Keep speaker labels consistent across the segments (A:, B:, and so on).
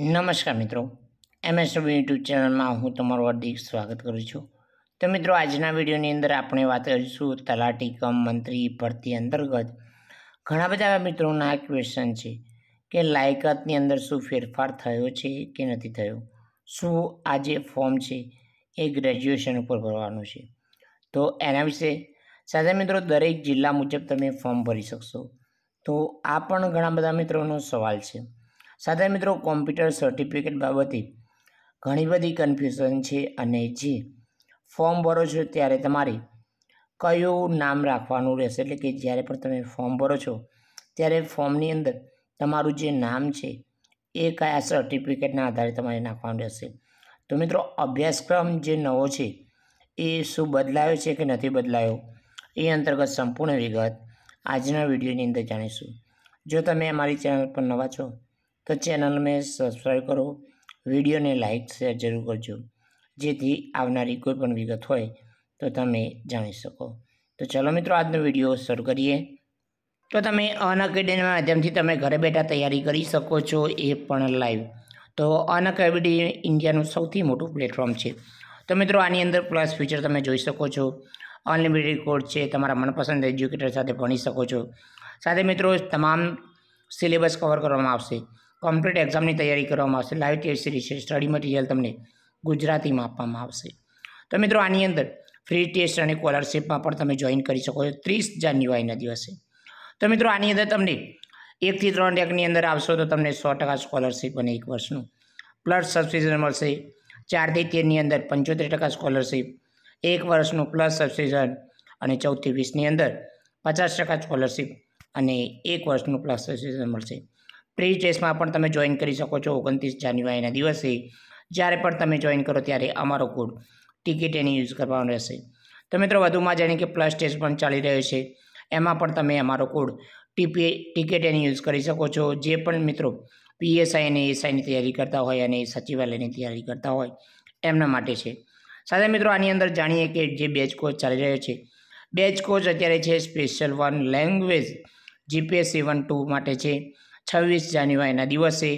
A: નમસ્કાર મિત્રો MS W YouTube ચેનલમાં હું તમારું હાર્દિક સ્વાગત કરું છું તો મિત્રો આજના વિડીયોની અંદર આપણે વાત કરીશું તલાટી કમ મંત્રી ભરતી અંતર્ગત ઘણા બધા મિત્રોના ક્વેશ્ચન છે કે લાયકાતની અંદર શું ફેરફાર થયો છે કે નથી થયો શું આ જે ફોર્મ છે એ ગ્રેજ્યુએશન ઉપર ભરવાનું છે તો એના વિશે સાથે મિત્રો દરેક જિલ્લા મુજબ તમે ફોર્મ ભરી શકશો તો આ પણ ઘણા બધા મિત્રોનો સવાલ છે સાદા મિત્રો કોમ્પ્યુટર સર્ટિફિકેટ બાબતે ઘણી બધી કન્ફ્યુઝન છે અને જે ફોર્મ ભરો છો ત્યારે તમારે કયું નામ રાખવાનું રહેશે એટલે કે જ્યારે પણ તમે ફોર્મ ભરો છો ત્યારે ફોર્મની અંદર તમારું જે નામ છે એ કયા સર્ટિફિકેટના આધારે તમારે નાખવાનું રહેશે તો મિત્રો અભ્યાસક્રમ જે નવો છે એ શું બદલાયો છે કે નથી બદલાયો એ અંતર્ગત સંપૂર્ણ વિગત આજના વિડીયોની અંદર જાણીશું જો તમે અમારી ચેનલ પર નવા છો તો ચેનલને સબસ્ક્રાઈબ કરો વિડીયોને લાઇક શેર જરૂર કરજો જેથી આવનારી કોઈ પણ વિગત હોય તો તમે જાણી શકો તો ચલો મિત્રો આજનો વિડીયો શરૂ કરીએ તો તમે અન માધ્યમથી તમે ઘરે બેઠા તૈયારી કરી શકો છો એ પણ લાઈવ તો અન ઇન્ડિયાનું સૌથી મોટું પ્લેટફોર્મ છે તો મિત્રો આની અંદર પ્લસ ફીચર તમે જોઈ શકો છો અનલિમિટેડ કોર્સ છે તમારા મનપસંદ એજ્યુકેટર સાથે ભણી શકો છો સાથે મિત્રો તમામ સિલેબસ કવર કરવામાં આવશે કોમ્પ્લીટ એક્ઝામની તૈયારી કરવામાં આવશે લાઈવ ટેસ્ટ સિરીઝ છે સ્ટડી મટીરિયલ તમને ગુજરાતીમાં આપવામાં આવશે તો મિત્રો આની અંદર ફ્રી ટેસ્ટ અને સ્કોલરશીપમાં પણ તમે જોઈન કરી શકો છો ત્રીસ જાન્યુઆરીના દિવસે તો મિત્રો આની અંદર તમને એકથી ત્રણ ડેકની અંદર આવશો તો તમને સો ટકા સ્કોલરશીપ અને એક વર્ષનું પ્લસ સબસિડીઝન મળશે ચારથી તેરની અંદર પંચોતેર ટકા સ્કોલરશીપ એક વર્ષનું પ્લસ સબસિડીઝન અને ચૌદથી વીસની અંદર પચાસ ટકા સ્કોલરશીપ અને એક વર્ષનું પ્લસ સબસિડીઝન મળશે પ્રી ટેસ્ટમાં પણ તમે જોઈન કરી શકો છો ઓગણત્રીસ જાન્યુઆરીના દિવસે જ્યારે પણ તમે જોઈન કરો ત્યારે અમારો કોડ ટિકિટ એને યુઝ કરવાનો રહેશે તો મિત્રો વધુમાં જાણીએ કે પ્લસ ટેસ્ટ પણ ચાલી રહ્યો છે એમાં પણ તમે અમારો કોડ ટીપી ટિકિટ એની યુઝ કરી શકો છો જે પણ મિત્રો પીએસઆઈ અને એસઆઈની તૈયારી કરતા હોય અને સચિવાલયની તૈયારી કરતા હોય એમના માટે છે સાથે મિત્રો આની અંદર જાણીએ કે જે બેચ કોચ ચાલી રહ્યો છે બેચ કોચ અત્યારે છે special one language GPSC one two માટે છે છવ્વીસ જાન્યુઆરીના દિવસે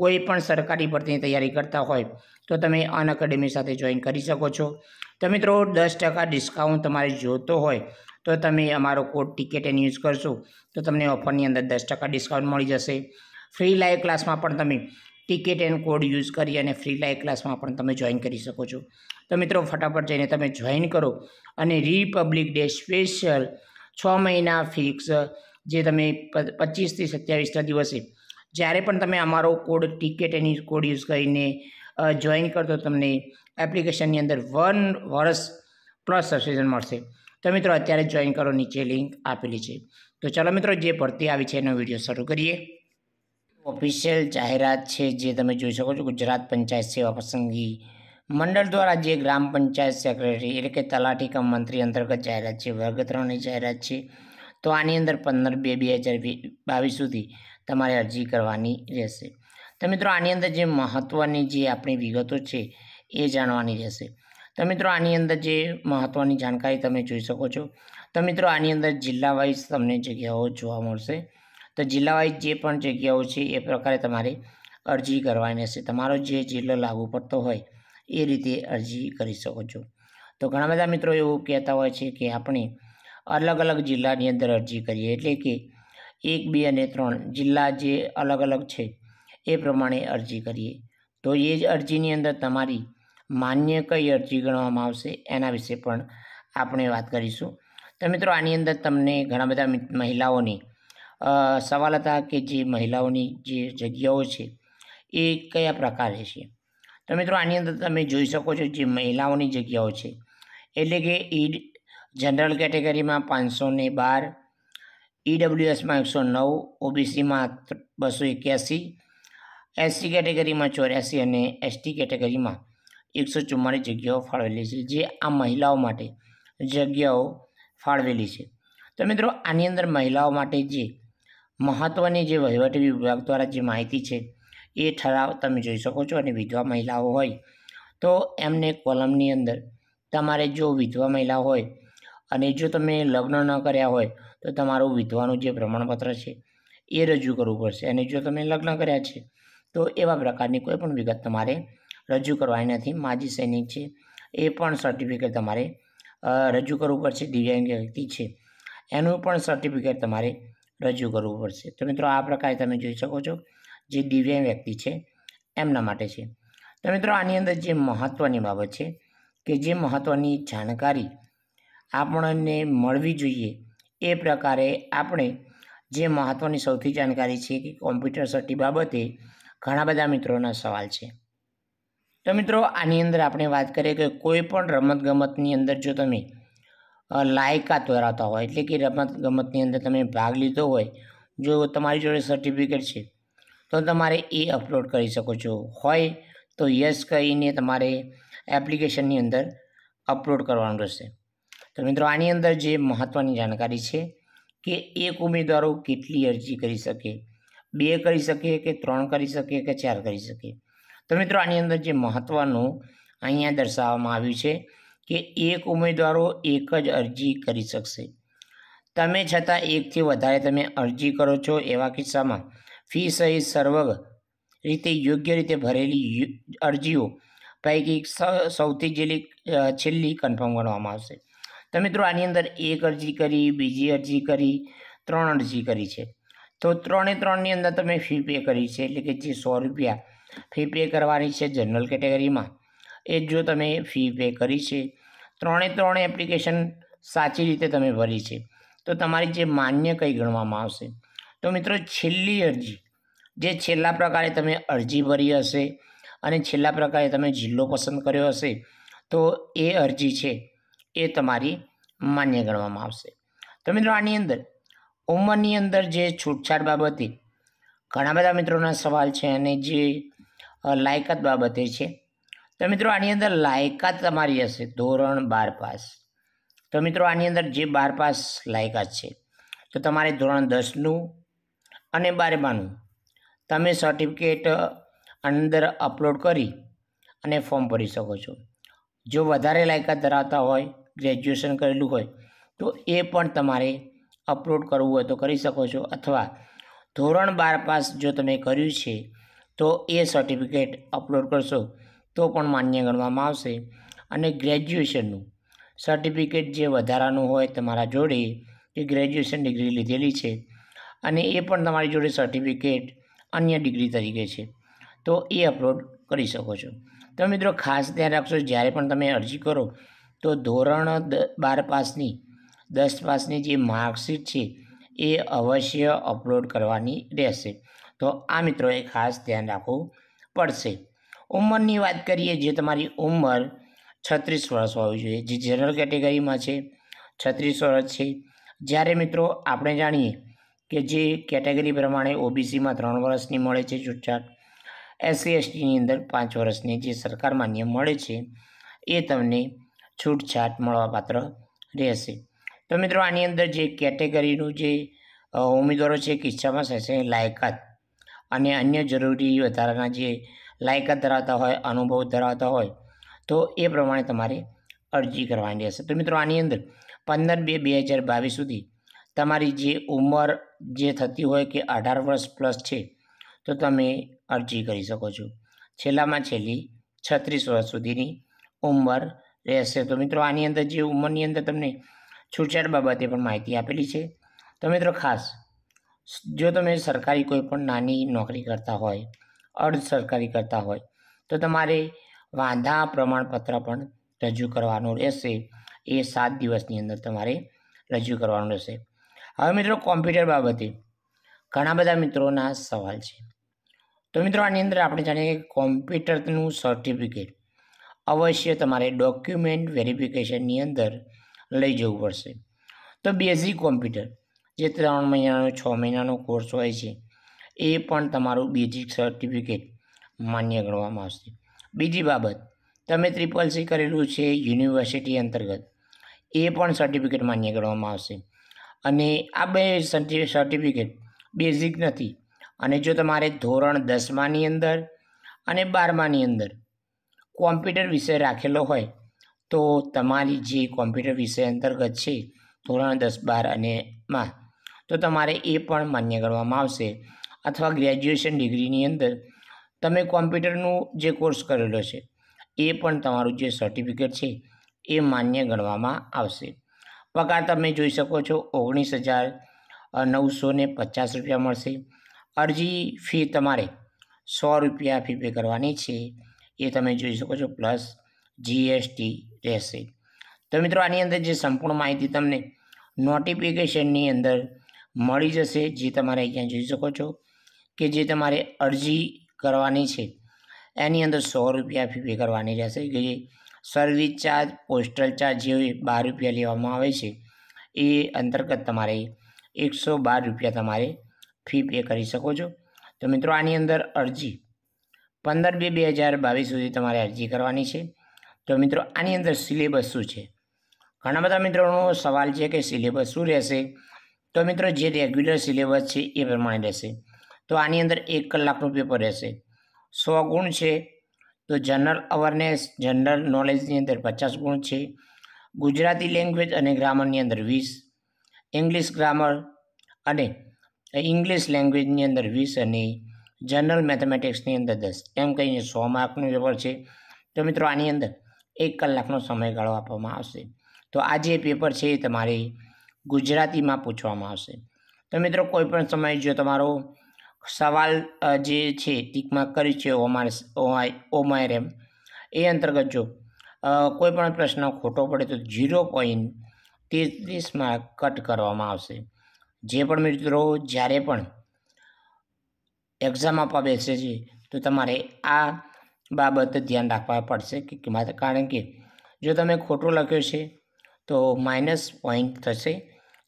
A: કોઈ પણ સરકારી ભરતીની તૈયારી કરતા હોય તો તમે અન અકેડેમી સાથે જોઈન કરી શકો છો તો મિત્રો દસ ટકા ડિસ્કાઉન્ટ તમારે જોતો હોય તો તમે અમારો કોડ ટિકિટ એન યુઝ કરશો તો તમને ઓફરની અંદર દસ ટકા ડિસ્કાઉન્ટ મળી જશે ફ્રી લાઈવ ક્લાસમાં પણ તમે ટિકિટ એન્ડ કોડ યુઝ કરી અને ફ્રી લાઈવ ક્લાસમાં પણ તમે જોઈન કરી શકો છો તો મિત્રો ફટાફટ જઈને તમે જોઈન કરો અને રિપબ્લિક ડે સ્પેશિયલ છ મહિના ફિક્સ જે તમે પચીસથી સત્યાવીસના દિવસે જ્યારે પણ તમે અમારો કોડ ટિકિટ એની કોડ યુઝ કરીને જોઈન કરતો તમને એપ્લિકેશનની અંદર વન વર્ષ પ્લસ સબસ્ક્રિપ્શન મળશે તો મિત્રો અત્યારે જોઈન કરો નીચે લિંક આપેલી છે તો ચાલો મિત્રો જે ભરતી આવી છે એનો વિડીયો શરૂ કરીએ ઓફિશિયલ જાહેરાત છે જે તમે જોઈ શકો છો ગુજરાત પંચાયત સેવા પસંદગી મંડળ દ્વારા જે ગ્રામ પંચાયત સેક્રેટરી એટલે કે તલાટી કમ મંત્રી અંતર્ગત જાહેરાત છે વર્ગ ત્રણની જાહેરાત છે તો આની અંદર પંદર બે બે હજાર બાવીસ સુધી તમારે અરજી કરવાની રહેશે તો મિત્રો આની અંદર જે મહત્ત્વની જે આપણી વિગતો છે એ જાણવાની રહેશે તો મિત્રો આની અંદર જે મહત્ત્વની જાણકારી તમે જોઈ શકો છો તો મિત્રો આની અંદર જિલ્લા વાઇઝ તમને જગ્યાઓ જોવા મળશે તો જિલ્લા વાઇઝ જે પણ જગ્યાઓ છે એ પ્રકારે તમારે અરજી કરવાની રહેશે તમારો જે જિલ્લો લાગુ પડતો હોય એ રીતે અરજી કરી શકો છો તો ઘણા બધા મિત્રો એવું કહેતા હોય છે કે આપણે અલગ અલગ જિલ્લાની અંદર અરજી કરીએ એટલે કે એક બે અને ત્રણ જિલ્લા જે અલગ અલગ છે એ પ્રમાણે અરજી કરીએ તો એ જ અરજીની અંદર તમારી માન્ય કઈ અરજી ગણવામાં આવશે એના વિશે પણ આપણે વાત કરીશું તો મિત્રો આની અંદર તમને ઘણા બધા મહિલાઓની સવાલ હતા કે જે મહિલાઓની જે જગ્યાઓ છે એ કયા પ્રકારે છે તો મિત્રો આની અંદર તમે જોઈ શકો છો જે મહિલાઓની જગ્યાઓ છે એટલે કે ઈડ જનરલ કેટેગરીમાં પાંચસો ને બાર ઈડબ્લ્યુએસમાં e એકસો નવ ઓબીસીમાં બસો એક્યાસી એસસી કેટેગરીમાં ચોર્યાસી અને એસટી કેટેગરીમાં એકસો ચુમ્માલીસ જગ્યાઓ ફાળવેલી છે જે આ મહિલાઓ માટે જગ્યાઓ ફાળવેલી છે તો મિત્રો આની અંદર મહિલાઓ માટે જે મહત્ત્વની જે વહીવટી વિભાગ દ્વારા જે માહિતી છે એ ઠરાવ તમે જોઈ શકો છો અને વિધવા મહિલાઓ હોય તો એમને કોલમની અંદર તમારે જો વિધવા મહિલા હોય અને જો તમે લગ્ન ન કર્યા હોય તો તમારું વિધવાનું જે પ્રમાણપત્ર છે એ રજૂ કરવું પડશે અને જો તમે લગ્ન કર્યા છે તો એવા પ્રકારની કોઈ પણ વિગત તમારે રજૂ કરવાની નથી માજી સૈનિક છે એ પણ સર્ટિફિકેટ તમારે રજૂ કરવું પડશે દિવ્યાંગ વ્યક્તિ છે એનું પણ સર્ટિફિકેટ તમારે રજૂ કરવું પડશે તો મિત્રો આ પ્રકારે તમે જોઈ શકો છો જે દિવ્યાંગ વ્યક્તિ છે એમના માટે છે તો મિત્રો આની અંદર જે મહત્ત્વની બાબત છે કે જે મહત્ત્વની જાણકારી આપણને મળવી જોઈએ એ પ્રકારે આપણે જે મહત્ત્વની સૌથી જાણકારી છે કે કોમ્પ્યુટર સર્ટી બાબતે ઘણા બધા મિત્રોના સવાલ છે તો મિત્રો આની અંદર આપણે વાત કરીએ કે કોઈ પણ રમતગમતની અંદર જો તમે લાયકાત ધરાવતા હોય એટલે કે રમતગમતની અંદર તમે ભાગ લીધો હોય જો તમારી જોડે સર્ટિફિકેટ છે તો તમારે એ અપલોડ કરી શકો છો હોય તો યસ કહીને તમારે એપ્લિકેશનની અંદર અપલોડ કરવાનું રહેશે તો મિત્રો આની અંદર જે મહત્ત્વની જાણકારી છે કે એક ઉમેદવારો કેટલી અરજી કરી શકે બે કરી શકે કે ત્રણ કરી શકે કે ચાર કરી શકે તો મિત્રો આની અંદર જે મહત્ત્વનું અહીંયા દર્શાવવામાં આવ્યું છે કે એક ઉમેદવારો એક જ અરજી કરી શકશે તમે છતાં એકથી વધારે તમે અરજી કરો છો એવા કિસ્સામાં ફી સહિત સર્વ રીતે યોગ્ય રીતે ભરેલી અરજીઓ પૈકી સૌથી જેલી છેલ્લી કન્ફર્મ ગણવામાં આવશે તો મિત્રો આની અંદર એક અરજી કરી બીજી અરજી કરી ત્રણ અરજી કરી છે તો ત્રણે ત્રણની અંદર તમે ફી પે કરી છે એટલે કે જે સો રૂપિયા ફી પે કરવાની છે જનરલ કેટેગરીમાં એ જો તમે ફી પે કરી છે ત્રણે ત્રણ એપ્લિકેશન સાચી રીતે તમે ભરી છે તો તમારી જે માન્ય કંઈ ગણવામાં આવશે તો મિત્રો છેલ્લી અરજી જે છેલ્લા પ્રકારે તમે અરજી ભરી હશે અને છેલ્લા પ્રકારે તમે જિલ્લો પસંદ કર્યો હશે તો એ અરજી છે એ તમારી માન્ય ગણવામાં આવશે તો મિત્રો આની અંદર ઉંમરની અંદર જે છૂટછાટ બાબતે ઘણા બધા મિત્રોના સવાલ છે અને જે લાયકાત બાબતે છે તો મિત્રો આની અંદર લાયકાત તમારી હશે ધોરણ બાર પાસ તો મિત્રો આની અંદર જે બાર પાસ લાયકાત છે તો તમારે ધોરણ દસનું અને બારમાનું તમે સર્ટિફિકેટ અંદર અપલોડ કરી અને ફોર્મ ભરી શકો છો જો વધારે લાયકાત ધરાવતા હોય ગ્રેજ્યુએશન કરેલું હોય તો એ પણ તમારે અપલોડ કરવું હોય તો કરી શકો છો અથવા ધોરણ બાર પાસ જો તમે કર્યું છે તો એ સર્ટિફિકેટ અપલોડ કરશો તો પણ માન્ય ગણવામાં આવશે અને ગ્રેજ્યુએશનનું સર્ટિફિકેટ જે વધારાનું હોય તમારા જોડે એ ગ્રેજ્યુએશન ડિગ્રી લીધેલી છે અને એ પણ તમારી જોડે સર્ટિફિકેટ અન્ય ડિગ્રી તરીકે છે તો એ અપલોડ કરી શકો છો તો મિત્રો ખાસ ધ્યાન રાખશો જ્યારે પણ તમે અરજી કરો તો ધોરણ બાર પાસની દસ પાસની જે માર્કશીટ છે એ અવશ્ય અપલોડ કરવાની રહેશે તો આ મિત્રોએ ખાસ ધ્યાન રાખવું પડશે ઉંમરની વાત કરીએ જે તમારી ઉંમર છત્રીસ વર્ષ હોવી જોઈએ જે જનરલ કેટેગરીમાં છે છત્રીસ વર્ષ છે જ્યારે મિત્રો આપણે જાણીએ કે જે કેટેગરી પ્રમાણે ઓબીસીમાં ત્રણ વર્ષની મળે છે છૂટછાટ એસસી એસટીની અંદર પાંચ વર્ષની જે સરકાર માન્ય મળે છે એ તમને છૂટછાટ મળવાપાત્ર રહેશે તો મિત્રો આની અંદર જે કેટેગરીનું જે ઉમેદવારો છે કિસ્સામાં શૈક્ષણિક લાયકાત અને અન્ય જરૂરી વધારાના જે લાયકાત ધરાવતા હોય અનુભવ ધરાવતા હોય તો એ પ્રમાણે તમારે અરજી કરવાની રહેશે તો મિત્રો આની અંદર પંદર બે બે હજાર બાવીસ સુધી તમારી જે ઉંમર જે થતી હોય કે અઢાર વર્ષ પ્લસ છે તો તમે અરજી કરી શકો છો છેલ્લામાં છેલ્લી છત્રીસ વર્ષ સુધીની ઉંમર રહેશે તો મિત્રો આની અંદર જે ઉંમરની અંદર તમને છૂટછાટ બાબતે પણ માહિતી આપેલી છે તો મિત્રો ખાસ જો તમે સરકારી કોઈ પણ નાની નોકરી કરતા હોય અર્ધ સરકારી કરતા હોય તો તમારે વાંધા પ્રમાણપત્ર પણ રજૂ કરવાનું રહેશે એ સાત દિવસની અંદર તમારે રજૂ કરવાનું રહેશે હવે મિત્રો કોમ્પ્યુટર બાબતે ઘણા બધા મિત્રોના સવાલ છે તો મિત્રો આની અંદર આપણે જાણીએ કે કોમ્પ્યુટરનું સર્ટિફિકેટ અવશ્ય તમારે ડોક્યુમેન્ટ વેરિફિકેશનની અંદર લઈ જવું પડશે તો બેઝિક કોમ્પ્યુટર જે ત્રણ મહિનાનો છ મહિનાનો કોર્સ હોય છે એ પણ તમારું બેઝિક સર્ટિફિકેટ માન્ય ગણવામાં આવશે બીજી બાબત તમે ત્રિપલ સી કરેલું છે યુનિવર્સિટી અંતર્ગત એ પણ સર્ટિફિકેટ માન્ય ગણવામાં આવશે અને આ બે સર્ટિફિકેટ બેઝિક નથી અને જો તમારે ધોરણ દસમાની અંદર અને બારમાની અંદર કોમ્પ્યુટર વિષય રાખેલો હોય તો તમારી જે કોમ્પ્યુટર વિષય અંતર્ગત છે ધોરણ દસ બાર અને માં તો તમારે એ પણ માન્ય ગણવામાં આવશે અથવા ગ્રેજ્યુએશન ડિગ્રીની અંદર તમે કોમ્પ્યુટરનું જે કોર્સ કરેલો છે એ પણ તમારું જે સર્ટિફિકેટ છે એ માન્ય ગણવામાં આવશે પગાર તમે જોઈ શકો છો ઓગણીસ હજાર નવસો પચાસ રૂપિયા મળશે અરજી ફી તમારે સો રૂપિયા ફી પે કરવાની છે એ તમે જોઈ શકો છો પ્લસ જીએસટી રહેશે તો મિત્રો આની અંદર જે સંપૂર્ણ માહિતી તમને નોટિફિકેશનની અંદર મળી જશે જે તમારે અહીંયા જોઈ શકો છો કે જે તમારે અરજી કરવાની છે એની અંદર સો રૂપિયા ફી પે કરવાની રહેશે કે જે સર્વિસ ચાર્જ પોસ્ટલ ચાર્જ જે બાર રૂપિયા લેવામાં આવે છે એ અંતર્ગત તમારે એકસો બાર રૂપિયા તમારે ફી પે કરી શકો છો તો મિત્રો આની અંદર અરજી પંદર બે બે હજાર બાવીસ સુધી તમારે અરજી કરવાની છે તો મિત્રો આની અંદર સિલેબસ શું છે ઘણા બધા મિત્રોનો સવાલ છે કે સિલેબસ શું રહેશે તો મિત્રો જે રેગ્યુલર સિલેબસ છે એ પ્રમાણે રહેશે તો આની અંદર એક કલાકનું પેપર રહેશે સો ગુણ છે તો જનરલ અવરનેસ જનરલ નોલેજની અંદર પચાસ ગુણ છે ગુજરાતી લેંગ્વેજ અને ગ્રામરની અંદર વીસ ઇંગ્લિશ ગ્રામર અને ઇંગ્લિશ લેંગ્વેજની અંદર વીસ અને જનરલ મેથેમેટિક્સની અંદર દસ એમ કહીને સો માર્કનું પેપર છે તો મિત્રો આની અંદર એક કલાકનો સમયગાળો આપવામાં આવશે તો આ જે પેપર છે એ તમારે ગુજરાતીમાં પૂછવામાં આવશે તો મિત્રો કોઈપણ સમયે જો તમારો સવાલ જે છે ટીકમાં કરી છે ઓમાર ઓમાય ઓમાયર એમ એ અંતર્ગત જો કોઈપણ પ્રશ્ન ખોટો પડે તો ઝીરો પોઈન્ટ તેત્રીસ માર્ક કટ કરવામાં આવશે જે પણ મિત્રો જ્યારે પણ એક્ઝામ આપવા બેસે છે તો તમારે આ બાબત ધ્યાન રાખવા પડશે કે કિંમત કારણ કે જો તમે ખોટું લખ્યું છે તો માઇનસ પોઈન્ટ થશે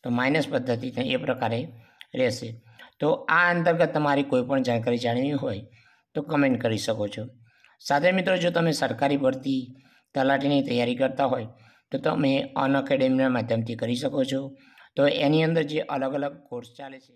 A: તો માઇનસ પદ્ધતિ એ પ્રકારે રહેશે તો આ અંતર્ગત તમારી કોઈ પણ જાણકારી જાણવી હોય તો કમેન્ટ કરી શકો છો સાથે મિત્રો જો તમે સરકારી ભરતી તલાટીની તૈયારી કરતા હોય તો તમે અન એકેડેમીના માધ્યમથી કરી શકો છો તો એની અંદર જે અલગ અલગ કોર્સ ચાલે છે